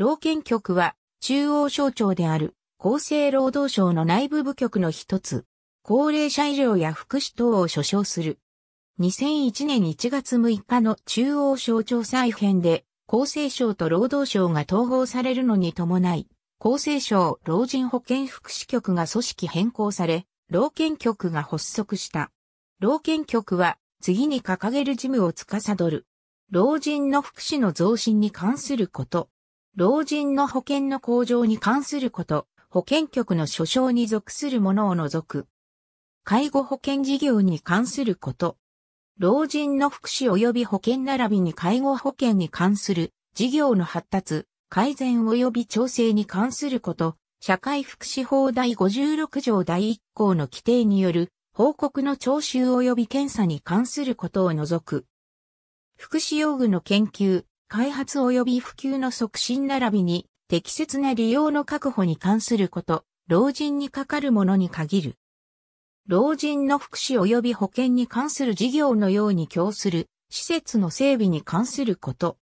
老健局は中央省庁である厚生労働省の内部部局の一つ、高齢者医療や福祉等を所掌する。2001年1月6日の中央省庁再編で、厚生省と労働省が統合されるのに伴い、厚生省老人保健福祉局が組織変更され、老健局が発足した。老健局は次に掲げる事務を司る。老人の福祉の増進に関すること。老人の保険の向上に関すること、保険局の所掌に属するものを除く。介護保険事業に関すること。老人の福祉及び保険並びに介護保険に関する事業の発達、改善及び調整に関すること、社会福祉法第56条第1項の規定による報告の徴収及び検査に関することを除く。福祉用具の研究、開発及び普及の促進並びに、適切な利用の確保に関すること、老人にかかるものに限る。老人の福祉及び保険に関する事業のように供する、施設の整備に関すること。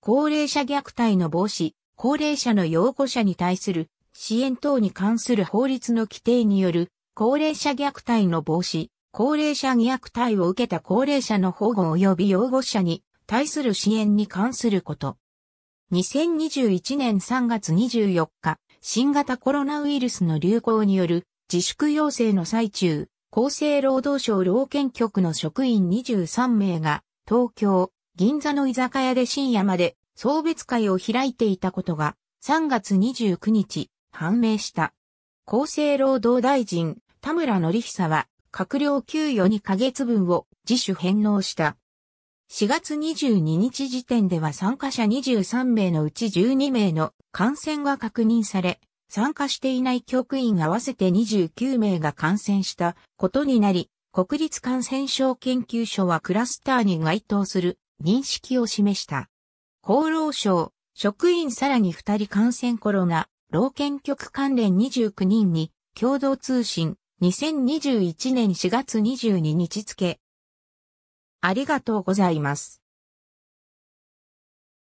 高齢者虐待の防止、高齢者の擁護者に対する支援等に関する法律の規定による高齢者虐待の防止、高齢者虐待を受けた高齢者の保護及び擁護者に対する支援に関すること。2021年3月24日、新型コロナウイルスの流行による自粛要請の最中、厚生労働省老健局の職員23名が東京、銀座の居酒屋で深夜まで送別会を開いていたことが3月29日判明した。厚生労働大臣田村則久は閣僚給与2ヶ月分を自主返納した。4月22日時点では参加者23名のうち12名の感染が確認され、参加していない局員合わせて29名が感染したことになり、国立感染症研究所はクラスターに該当する認識を示した。厚労省、職員さらに2人感染コロナ、老研局関連29人に共同通信2021年4月22日付ありがとうございます。